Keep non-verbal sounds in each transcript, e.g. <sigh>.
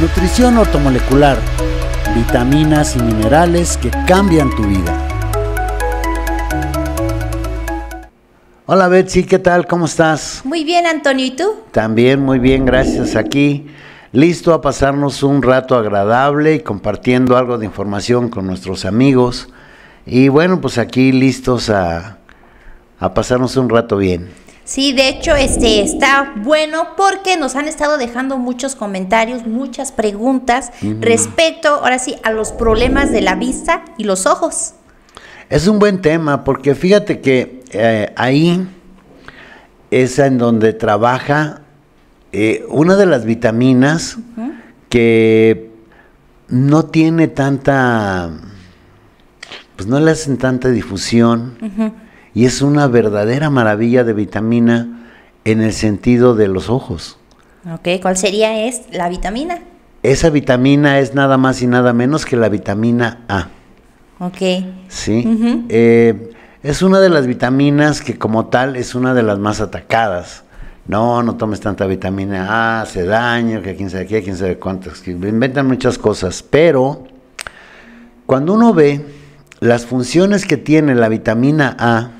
Nutrición ortomolecular. Vitaminas y minerales que cambian tu vida. Hola Betsy, ¿qué tal? ¿Cómo estás? Muy bien, Antonio, ¿y tú? También muy bien, gracias. Aquí listo a pasarnos un rato agradable y compartiendo algo de información con nuestros amigos. Y bueno, pues aquí listos a, a pasarnos un rato bien. Sí, de hecho, este está bueno porque nos han estado dejando muchos comentarios, muchas preguntas respecto, ahora sí, a los problemas de la vista y los ojos. Es un buen tema porque fíjate que eh, ahí es en donde trabaja eh, una de las vitaminas que no tiene tanta, pues no le hacen tanta difusión y es una verdadera maravilla de vitamina en el sentido de los ojos. Ok, ¿cuál sería es la vitamina? Esa vitamina es nada más y nada menos que la vitamina A. Ok. Sí. Eh, es una de las vitaminas que como tal es una de las más atacadas. No, no tomes tanta vitamina A, hace daño, que quién sabe qué, quién sabe cuántas. Inventan muchas cosas, pero cuando uno ve las funciones que tiene la vitamina A,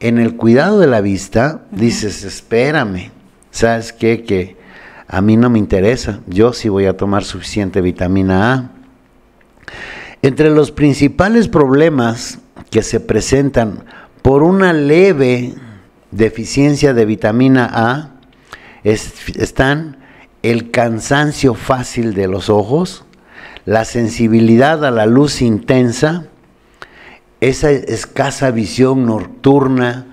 en el cuidado de la vista, dices, espérame, ¿sabes qué? Que a mí no me interesa, yo sí voy a tomar suficiente vitamina A. Entre los principales problemas que se presentan por una leve deficiencia de vitamina A están el cansancio fácil de los ojos, la sensibilidad a la luz intensa, esa escasa visión nocturna,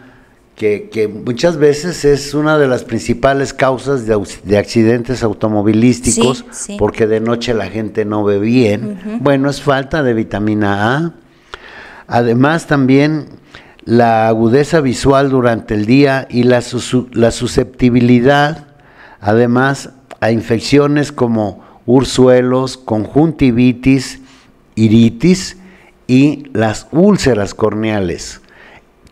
que, muchas veces es una de las principales causas de, accidentes automovilísticos, porque de noche la gente no ve bien. Bueno, es falta de vitamina A. Además también la agudeza visual durante el día y la, la susceptibilidad, además, a infecciones como ursuelos, conjuntivitis, iritis, y las úlceras corneales.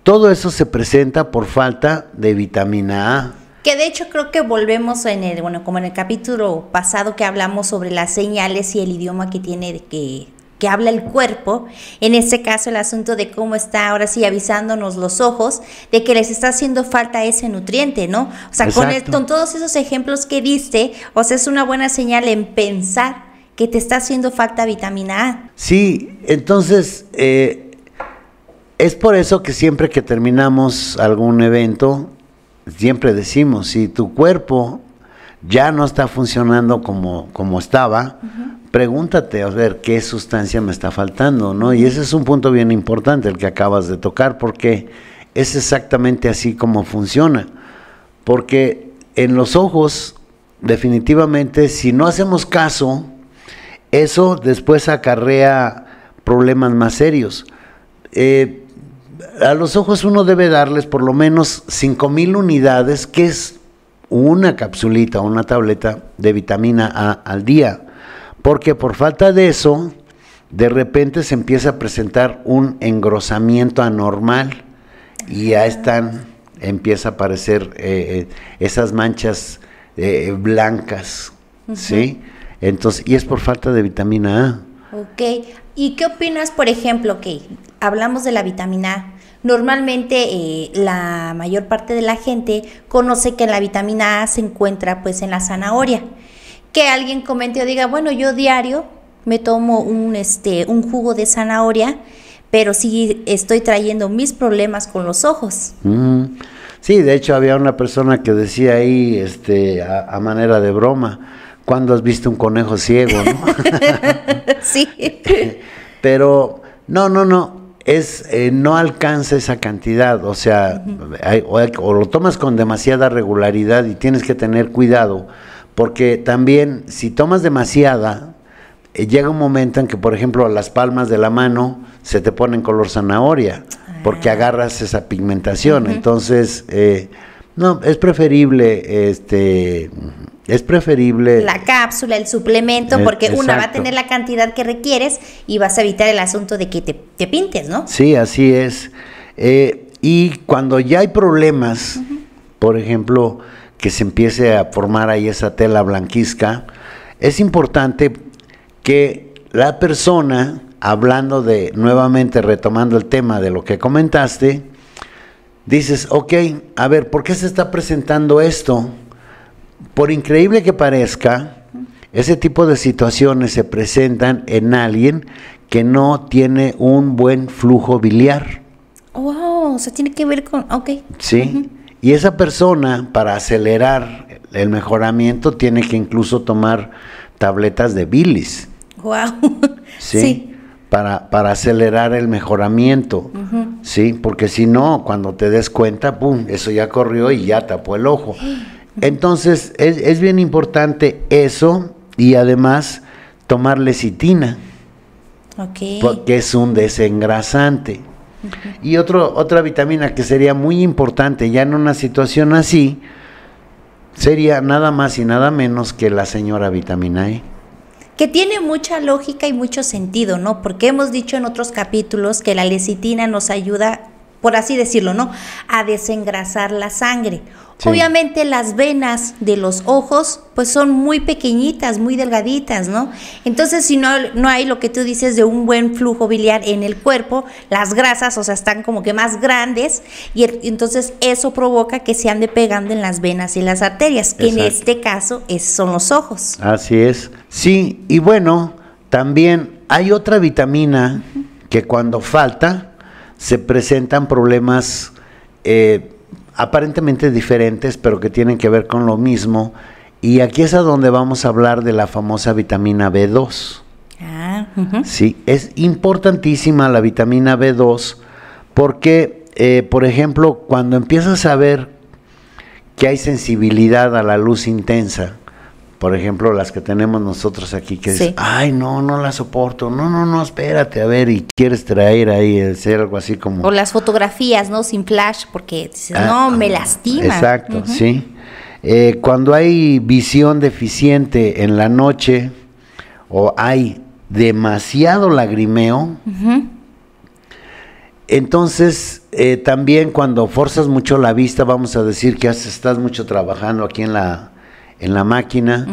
Todo eso se presenta por falta de vitamina A. Que de hecho creo que volvemos en el, bueno, como en el capítulo pasado que hablamos sobre las señales y el idioma que tiene que, que habla el cuerpo, en este caso el asunto de cómo está ahora sí avisándonos los ojos de que les está haciendo falta ese nutriente, ¿no? O sea, con, con todos esos ejemplos que diste, o sea, es una buena señal en pensar que te está haciendo falta vitamina A. Sí, entonces eh, es por eso que siempre que terminamos algún evento, siempre decimos, si tu cuerpo ya no está funcionando como, como estaba, pregúntate a ver qué sustancia me está faltando, ¿no? Y ese es un punto bien importante, el que acabas de tocar, porque es exactamente así como funciona. Porque en los ojos, definitivamente, si no hacemos caso, eso después acarrea problemas más serios. Eh, a los ojos uno debe darles por lo menos 5.000 unidades, que es una capsulita o una tableta de vitamina A al día, porque por falta de eso, de repente se empieza a presentar un engrosamiento anormal y ya están, empieza a aparecer eh, eh, esas manchas blancas, ¿sí? Entonces, y es por falta de vitamina A. Ok. ¿Y qué opinas, por ejemplo, que hablamos de la vitamina A? Normalmente eh, la mayor parte de la gente conoce que la vitamina A se encuentra pues en la zanahoria. Que alguien comente o diga, bueno, yo diario me tomo un, este, un jugo de zanahoria, pero sí estoy trayendo mis problemas con los ojos. Mm. Sí, de hecho había una persona que decía ahí este, a manera de broma, cuando has visto un conejo ciego? ¿no? <laughs> sí. <laughs> Pero, no, no, no. Es, eh, no alcanza esa cantidad, o sea, o, lo tomas con demasiada regularidad y tienes que tener cuidado, porque también si tomas demasiada, eh, llega un momento en que, por ejemplo, a las palmas de la mano se te ponen color zanahoria, ah. porque agarras esa pigmentación. Entonces, eh, no, es preferible este es preferible. La cápsula, el suplemento, eh, porque una va a tener la cantidad que requieres y vas a evitar el asunto de que te, pintes, ¿no? Sí, así es. Eh, y cuando ya hay problemas, por ejemplo, que se empiece a formar ahí esa tela blanquizca, es importante que la persona, hablando de, nuevamente retomando el tema de lo que comentaste, dices, ok, a ver, ¿por qué se está presentando esto? por increíble que parezca, ese tipo de situaciones se presentan en alguien que no tiene un buen flujo biliar. Wow, o sea, tiene que ver con, ok. Sí, y esa persona para acelerar el mejoramiento tiene que incluso tomar tabletas de bilis. Wow. <laughs> Sí. Para, para, acelerar el mejoramiento, ¿sí? Porque si no, cuando te des cuenta, pum, eso ya corrió y ya tapó el ojo. <gasps> Entonces, es, bien importante eso y además tomar lecitina. Porque es un desengrasante. Y otro, otra vitamina que sería muy importante ya en una situación así sería nada más y nada menos que la señora vitamina E. Que tiene mucha lógica y mucho sentido, ¿no? Porque hemos dicho en otros capítulos que la lecitina nos ayuda por así decirlo, ¿no? A desengrasar la sangre. Obviamente las venas de los ojos pues son muy pequeñitas, muy delgaditas, ¿no? Entonces si no, no hay lo que tú dices de un buen flujo biliar en el cuerpo, las grasas, o sea, están como que más grandes y entonces eso provoca que se ande pegando en las venas y las arterias, que en este caso es, son los ojos. Así es. Sí, y bueno, también hay otra vitamina que cuando falta, se presentan problemas eh, aparentemente diferentes, pero que tienen que ver con lo mismo. Y aquí es a donde vamos a hablar de la famosa vitamina B2. Ah, sí, es importantísima la vitamina B2 porque, eh, por ejemplo, cuando empiezas a ver que hay sensibilidad a la luz intensa, por ejemplo, las que tenemos nosotros aquí, que dicen, ay, no, no la soporto, no, no, no, espérate, a ver, y quieres traer ahí, el ser algo así como... O las fotografías, ¿no? Sin flash, porque dices, ah, no, me ah, lastima. Exacto, sí. Eh, cuando hay visión deficiente en la noche o hay demasiado lagrimeo, Entonces, eh, también cuando forzas mucho la vista, vamos a decir que estás mucho trabajando aquí en la, en la máquina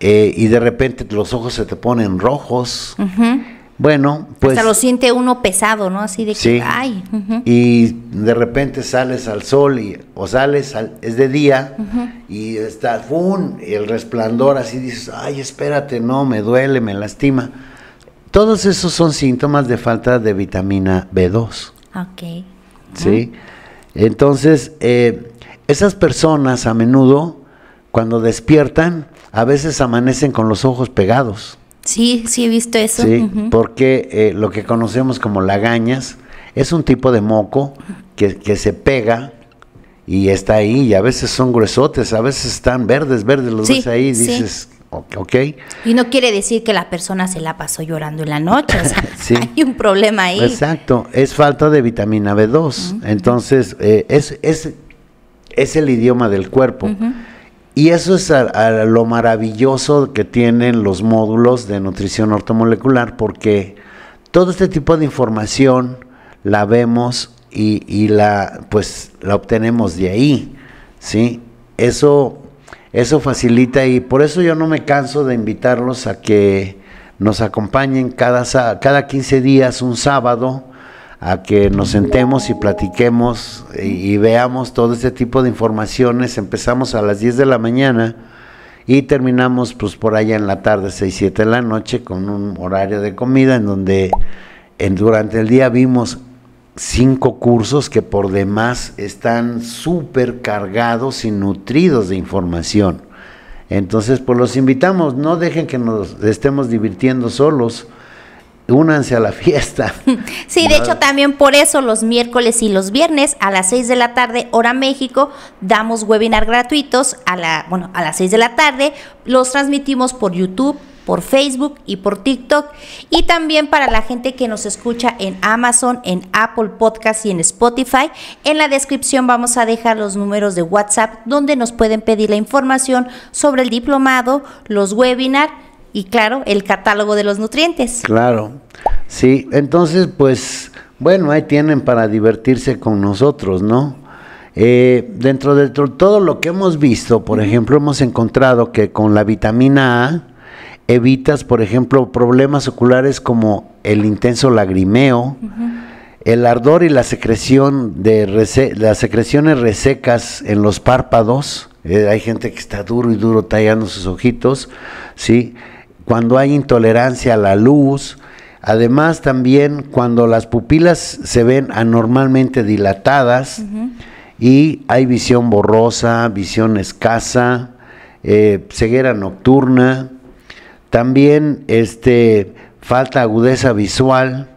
eh, y de repente los ojos se te ponen rojos. Bueno, pues. Hasta lo siente uno pesado, ¿no? Así de que, ay. Y de repente sales al sol y, o sales, es de día y está, ¡fum! el resplandor así dices, ay, espérate, no, me duele, me lastima. Todos esos son síntomas de falta de vitamina B2. Ok. Sí. Entonces, eh, esas personas a menudo cuando despiertan, a veces amanecen con los ojos pegados. Sí, sí he visto eso. Sí, porque eh, lo que conocemos como lagañas es un tipo de moco que, se pega y está ahí, y a veces son gruesotes, a veces están verdes, verdes, los ves ahí y dices, ok. Okay. Y no quiere decir que la persona se la pasó llorando en la noche, o <laughs> hay un problema ahí. Exacto, es falta de vitamina B2, entonces eh, es, el idioma del cuerpo. Y eso es lo maravilloso que tienen los módulos de nutrición ortomolecular, porque todo este tipo de información la vemos y, la, pues, la obtenemos de ahí, ¿sí? Eso, eso facilita y por eso yo no me canso de invitarlos a que nos acompañen cada, cada 15 días, un sábado, a que nos sentemos y platiquemos y, veamos todo este tipo de informaciones. Empezamos a las 10 de la mañana y terminamos pues por allá en la tarde, 6, 7 de la noche, con un horario de comida en donde durante el día vimos cinco cursos que por demás están súper cargados y nutridos de información. Entonces, pues los invitamos, no dejen que nos estemos divirtiendo solos únanse a la fiesta. <laughs> Sí, de hecho también por eso los miércoles y los viernes a las 6 de la tarde, hora México, damos webinar gratuitos a la, bueno, a las 6 de la tarde, los transmitimos por YouTube por Facebook y por TikTok y también para la gente que nos escucha en Amazon, en Apple Podcast y en Spotify. En la descripción vamos a dejar los números de WhatsApp donde nos pueden pedir la información sobre el diplomado, los webinars y claro, el catálogo de los nutrientes. Claro, sí, entonces pues bueno, ahí tienen para divertirse con nosotros, ¿no? Eh, dentro de todo lo que hemos visto, por ejemplo, hemos encontrado que con la vitamina A evitas, por ejemplo, problemas oculares como el intenso lagrimeo, el ardor y la secreción de las secreciones resecas en los párpados. Eh, hay gente que está duro y duro tallando sus ojitos, sí cuando hay intolerancia a la luz, además también cuando las pupilas se ven anormalmente dilatadas y hay visión borrosa, visión escasa, eh, ceguera nocturna, también este, falta agudeza visual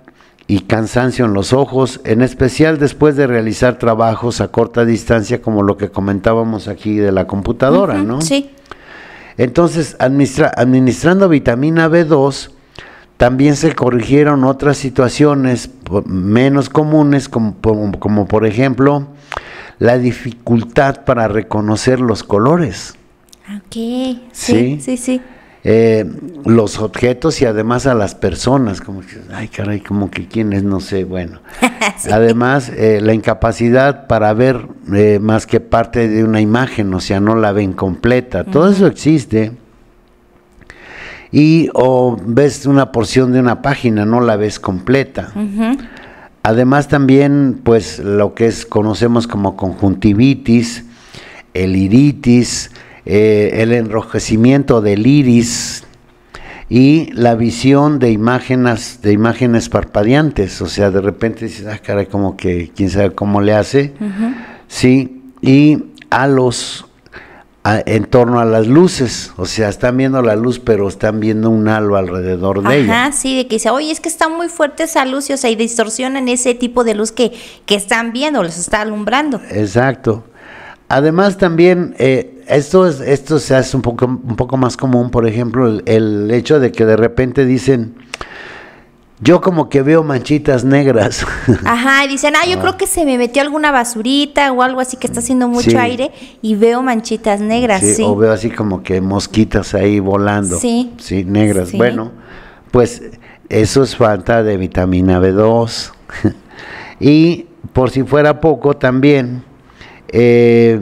y cansancio en los ojos, en especial después de realizar trabajos a corta distancia como lo que comentábamos aquí de la computadora, ¿no? Entonces, administrando vitamina B2, también se corrigieron otras situaciones menos comunes, como, por ejemplo la dificultad para reconocer los colores. Ok, sí, sí. sí. Eh, los objetos y además a las personas, como que, ay caray, como que quienes no sé, bueno. <laughs> Además, eh, la incapacidad para ver eh, más que parte de una imagen, o sea, no la ven completa, todo eso existe. Y o ves una porción de una página, no la ves completa. Además también, pues lo que es, conocemos como conjuntivitis, el iritis, eh, el enrojecimiento del iris y la visión de imágenes, de imágenes parpadeantes. O sea, de repente dices, ah, caray, como que quién sabe cómo le hace. Sí, y halos en torno a las luces. O sea, están viendo la luz, pero están viendo un halo alrededor de ella. Ajá, sí, de que dice, oye, es que está muy fuerte esa luz, o sea, y distorsionan ese tipo de luz que, que están viendo, los está alumbrando. Exacto. Además también, eh, esto, esto se hace un poco, un poco más común, por ejemplo, el, hecho de que de repente dicen, yo como que veo manchitas negras. <laughs> Ajá, y dicen, ah, yo ah. creo que se me metió alguna basurita o algo así que está haciendo mucho aire y veo manchitas negras. Sí, O veo así como que mosquitas ahí volando. Sí. Sí, negras. Bueno, pues eso es falta de vitamina B2. <laughs> y por si fuera poco también, eh,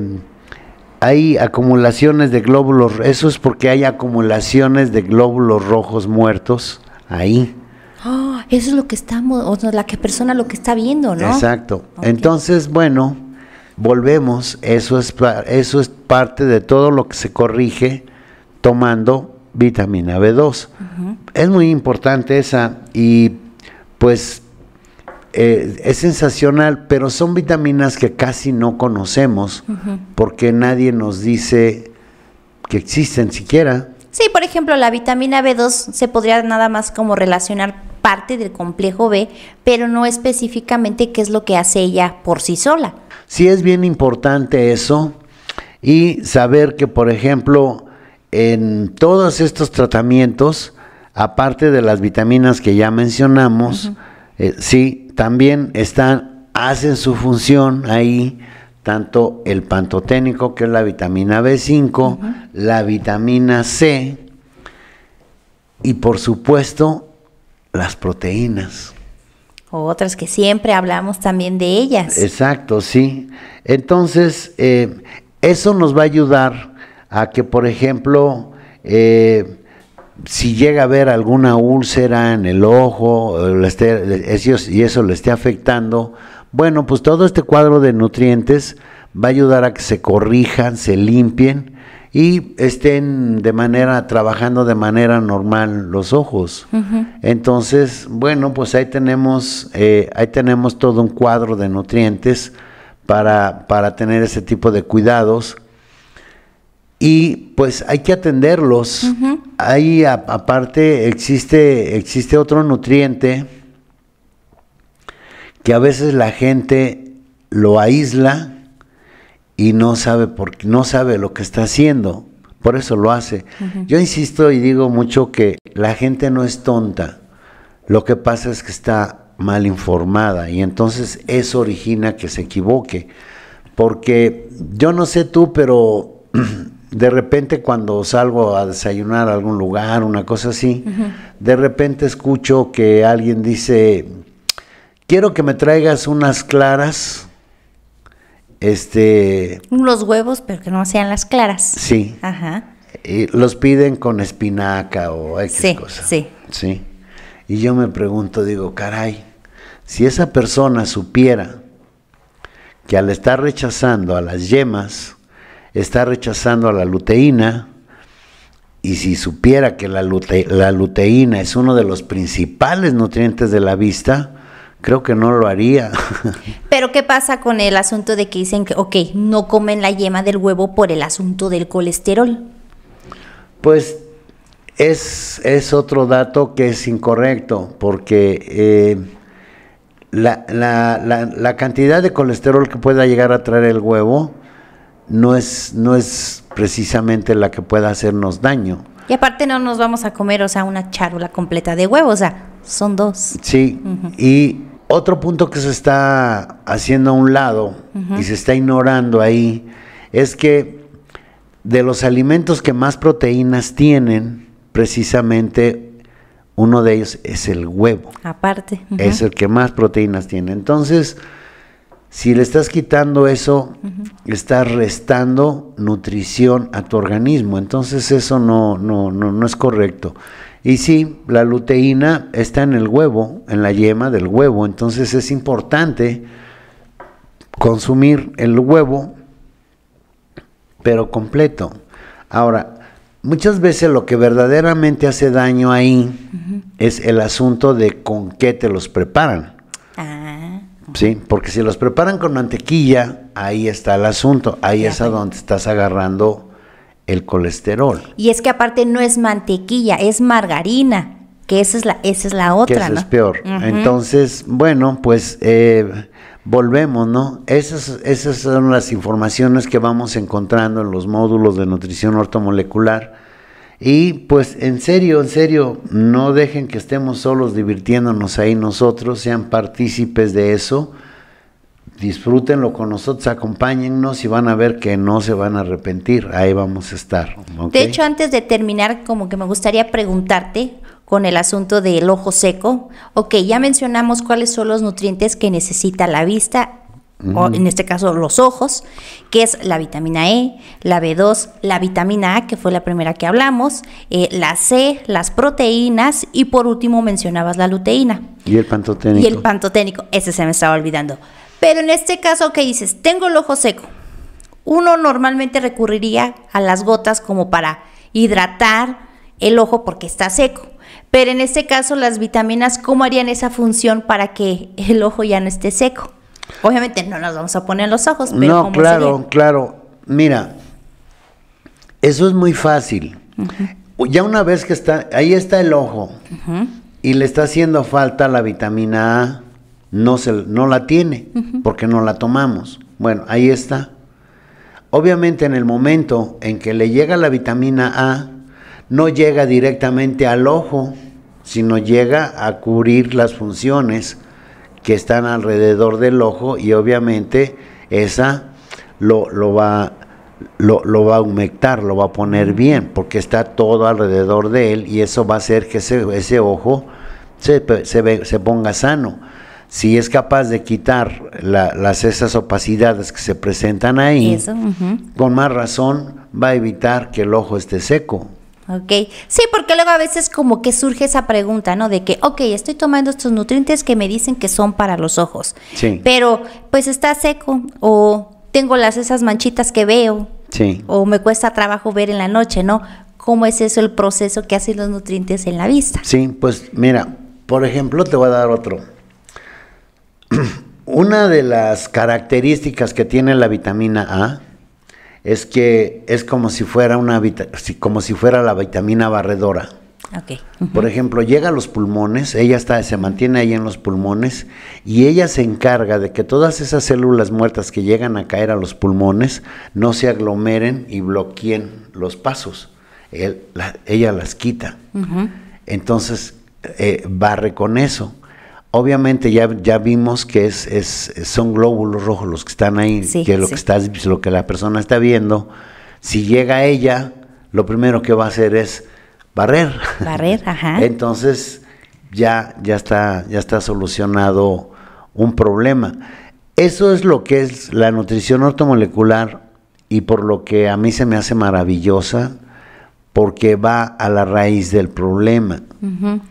hay acumulaciones de glóbulos, eso es porque hay acumulaciones de glóbulos rojos muertos ahí. Ah, eso es lo que estamos, o la que persona lo que está viendo, ¿no? Exacto. Entonces, bueno, volvemos, eso es, eso es parte de todo lo que se corrige tomando vitamina B2. Es muy importante esa y pues eh, es sensacional, pero son vitaminas que casi no conocemos porque nadie nos dice que existen siquiera. Sí, por ejemplo, la vitamina B2 se podría nada más como relacionar parte del complejo B, pero no específicamente qué es lo que hace ella por sí sola. Sí es bien importante eso y saber que, por ejemplo, en todos estos tratamientos, aparte de las vitaminas que ya mencionamos, eh, sí también están, hacen su función ahí, tanto el pantoténico, que es la vitamina B5, la vitamina C y por supuesto las proteínas. Otras que siempre hablamos también de ellas. Exacto, sí. Entonces, eh, eso nos va a ayudar a que, por ejemplo, eh, si llega a haber alguna úlcera en el ojo y eso le esté afectando, bueno, pues todo este cuadro de nutrientes va a ayudar a que se corrijan, se limpien y estén de manera trabajando de manera normal los ojos. Entonces, bueno, pues ahí tenemos eh, ahí tenemos todo un cuadro de nutrientes para tener ese tipo de cuidados y pues hay que atenderlos. Ahí aparte existe, existe otro nutriente que a veces la gente lo aísla y no sabe por, no sabe lo que está haciendo. Por eso lo hace. Yo insisto y digo mucho que la gente no es tonta. Lo que pasa es que está mal informada y entonces eso origina que se equivoque. Porque yo no sé tú, pero <clears throat> de repente cuando salgo a desayunar a algún lugar, una cosa así, de repente escucho que alguien dice, quiero que me traigas unas claras, este... huevos, pero que no sean las claras. Sí. Ajá. Y los piden con espinaca o X sí, cosa. Sí, sí. Y yo me pregunto, digo, caray, si esa persona supiera que al estar rechazando a las yemas, está rechazando a la luteína, y si supiera que la, luteína es uno de los principales nutrientes de la vista, creo que no lo haría. <laughs> Pero ¿qué pasa con el asunto de que dicen que, ok, no comen la yema del huevo por el asunto del colesterol? Pues es, es otro dato que es incorrecto, porque eh, la, la, la, cantidad de colesterol que pueda llegar a traer el huevo, no es, no es precisamente la que pueda hacernos daño. Y aparte no nos vamos a comer, o sea, una charola completa de huevos, o sea, son dos. Sí, y otro punto que se está haciendo a un lado y se está ignorando ahí es que de los alimentos que más proteínas tienen, precisamente uno de ellos es el huevo. Aparte. Es el que más proteínas tiene. Entonces, si le estás quitando eso, estás restando nutrición a tu organismo. Entonces eso no, no, no, es correcto. Y sí, la luteína está en el huevo, en la yema del huevo. Entonces es importante consumir el huevo, pero completo. Ahora, muchas veces lo que verdaderamente hace daño ahí es el asunto de con qué te los preparan. Ah. Sí, porque si los preparan con mantequilla, ahí está el asunto, ahí es a donde estás agarrando el colesterol. Y es que aparte no es mantequilla, es margarina, que esa es la, esa es la otra. Que es peor. Entonces, bueno, pues eh, volvemos, ¿no? Esas, esas son las informaciones que vamos encontrando en los módulos de nutrición ortomolecular y pues en serio, en serio, no dejen que estemos solos divirtiéndonos ahí nosotros, sean partícipes de eso, disfrútenlo con nosotros, acompáñennos y van a ver que no se van a arrepentir, ahí vamos a estar. De hecho, antes de terminar, como que me gustaría preguntarte con el asunto del ojo seco, ok, ya mencionamos cuáles son los nutrientes que necesita la vista o en este caso los ojos, que es la vitamina E, la B2, la vitamina A, que fue la primera que hablamos, eh, la C, las proteínas y por último mencionabas la luteína. Y el pantoténico. Y el pantoténico, ese se me estaba olvidando. Pero en este caso, ¿qué dices? Tengo el ojo seco. Uno normalmente recurriría a las gotas como para hidratar el ojo porque está seco. Pero en este caso, las vitaminas, ¿cómo harían esa función para que el ojo ya no esté seco? Obviamente no nos vamos a poner los ojos, No, claro, claro. Mira, eso es muy fácil. Ya una vez que está, ahí está el ojo y le está haciendo falta la vitamina A, no, se, no la tiene porque no la tomamos. Bueno, ahí está. Obviamente en el momento en que le llega la vitamina A, no llega directamente al ojo, sino llega a cubrir las funciones que están alrededor del ojo y obviamente esa lo, lo va lo, lo, va a humectar, lo va a poner bien, porque está todo alrededor de él y eso va a hacer que ese, ojo se, se, ponga sano. Si es capaz de quitar las, esas opacidades que se presentan ahí, con más razón va a evitar que el ojo esté seco. ¿ok? Sí, porque luego a veces como que surge esa pregunta, ¿no? De que, ok, estoy tomando estos nutrientes que me dicen que son para los ojos, sí. pero pues está seco o tengo las esas manchitas que veo, sí. o me cuesta trabajo ver en la noche, ¿no? ¿Cómo es eso el proceso que hacen los nutrientes en la vista? Sí, pues mira, por ejemplo, te voy a dar otro. <clears throat> Una de las características que tiene la vitamina A es que es como si fuera una como si fuera la vitamina barredora. Por ejemplo, llega a los pulmones, ella está, se mantiene ahí en los pulmones y ella se encarga de que todas esas células muertas que llegan a caer a los pulmones no se aglomeren y bloqueen los pasos. ella las quita. Entonces, eh, barre con eso. Obviamente ya, ya vimos que es, es, son glóbulos rojos los que están ahí, que lo que lo que la persona está viendo. Si llega a ella, lo primero que va a hacer es barrer. Barrer, <laughs> ajá. Entonces ya, ya, está, ya está solucionado un problema. Eso es lo que es la nutrición ortomolecular y por lo que a mí se me hace maravillosa porque va a la raíz del problema.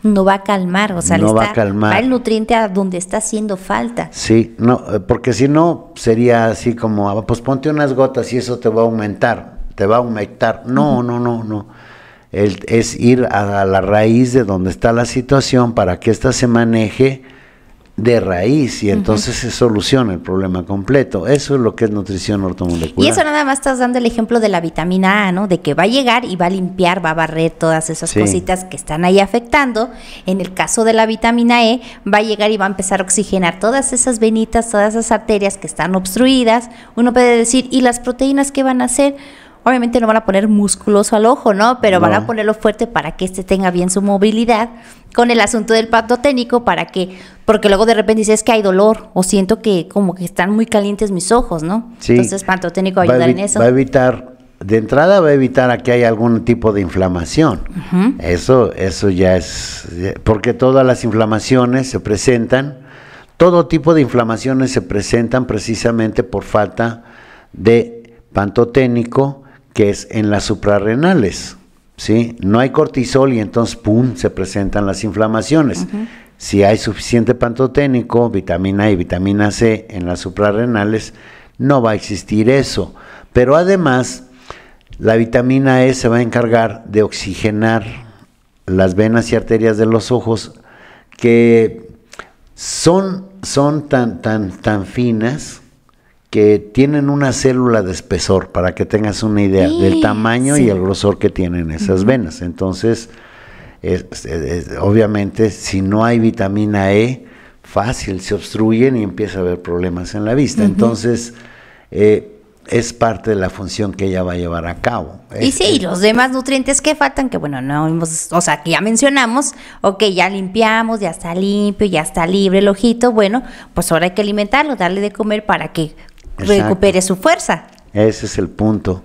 No va a calmar, o sea, no va a calmar. el nutriente a donde está haciendo falta. Sí, no, eh, porque si no sería así como, ah, pues ponte unas gotas y eso te va a aumentar, te va a aumentar. No, no, no, no. es ir a, a, la raíz de donde está la situación para que ésta se maneje de raíz y entonces se soluciona el problema completo. Eso es lo que es nutrición ortomolecular. Y eso nada más estás dando el ejemplo de la vitamina A, ¿no? De que va a llegar y va a limpiar, va a barrer todas esas cositas que están ahí afectando. En el caso de la vitamina E, va a llegar y va a empezar a oxigenar todas esas venitas, todas esas arterias que están obstruidas. Uno puede decir, ¿y las proteínas qué van a hacer? Obviamente no van a poner musculoso al ojo, ¿no? Pero van a ponerlo fuerte para que este tenga bien su movilidad. Con el asunto del pantoténico, para que, porque luego de repente dices que hay dolor o siento que como que están muy calientes mis ojos, ¿no? Sí. Entonces, pantoténico técnico va a ayudar en eso. Va a evitar de entrada va a evitar a que haya algún tipo de inflamación. Eso, eso ya es, porque todas las inflamaciones se presentan, todo tipo de inflamaciones se presentan precisamente por falta de pantoténico que es en las suprarrenales. ¿sí? No hay cortisol y entonces, ¡pum!, se presentan las inflamaciones. Si hay suficiente pantoténico, vitamina A y vitamina C en las suprarrenales, no va a existir eso. Pero además, la vitamina E se va a encargar de oxigenar las venas y arterias de los ojos que son, son tan, tan, tan finas que tienen una célula de espesor, para que tengas una idea del tamaño y el grosor que tienen esas venas. Entonces, obviamente, si no hay vitamina E, fácil, se obstruyen y empieza a haber problemas en la vista. Entonces, eh, es parte de la función que ella va a llevar a cabo. Y sí, y los demás nutrientes que faltan, que bueno, no hemos, o sea, que ya mencionamos, ok, ya limpiamos, ya está limpio, ya está libre el ojito, bueno, pues ahora hay que alimentarlo, darle de comer para que recupere su fuerza. Ese es el punto.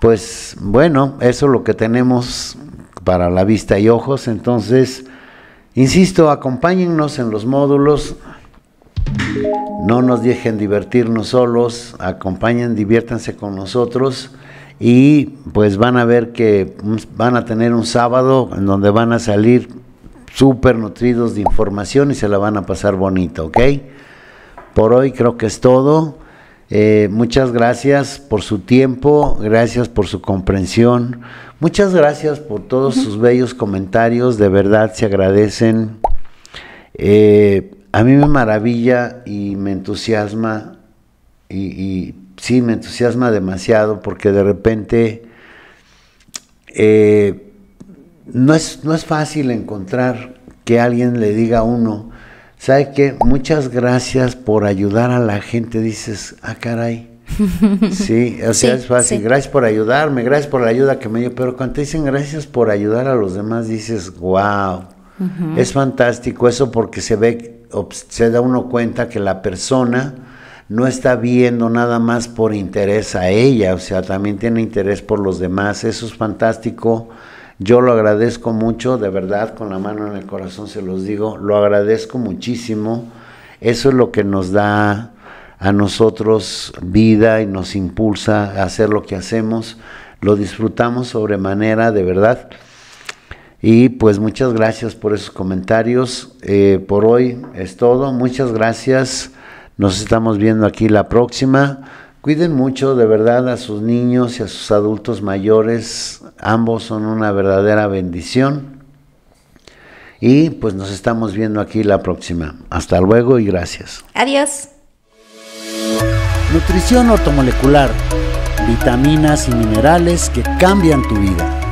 Pues bueno, eso es lo que tenemos para la vista y ojos. Entonces, insisto, acompáñennos en los módulos. No nos dejen divertirnos solos. Acompañen, diviértanse con nosotros. Y pues van a ver que van a tener un sábado en donde van a salir súper nutridos de información y se la van a pasar bonito, ¿ok? Por hoy creo que es todo. Eh, muchas gracias por su tiempo, gracias por su comprensión, muchas gracias por todos sus bellos comentarios, de verdad se agradecen. Eh, a mí me maravilla y me entusiasma, y, sí, me entusiasma demasiado porque de repente eh, no, es, no es fácil encontrar que alguien le diga a uno, ¿Sabe qué? Muchas gracias por ayudar a la gente. Dices, ah, caray. <laughs> Sí, o sea, es fácil. Gracias por ayudarme, gracias por la ayuda que me dio. Pero cuando te dicen gracias por ayudar a los demás, dices, wow, es fantástico eso porque se ve, se da uno cuenta que la persona no está viendo nada más por interés a ella, o sea, también tiene interés por los demás. Eso es fantástico yo lo agradezco mucho, de verdad, con la mano en el corazón se los digo, lo agradezco muchísimo. Eso es lo que nos da a nosotros vida y nos impulsa a hacer lo que hacemos. Lo disfrutamos sobremanera, de verdad. Y pues muchas gracias por esos comentarios. Eh, por hoy es todo. Muchas gracias. Nos estamos viendo aquí la próxima. Cuiden mucho de verdad a sus niños y a sus adultos mayores. Ambos son una verdadera bendición. Y pues nos estamos viendo aquí la próxima. Hasta luego y gracias. Adiós. Nutrición ortomolecular. Vitaminas y minerales que cambian tu vida.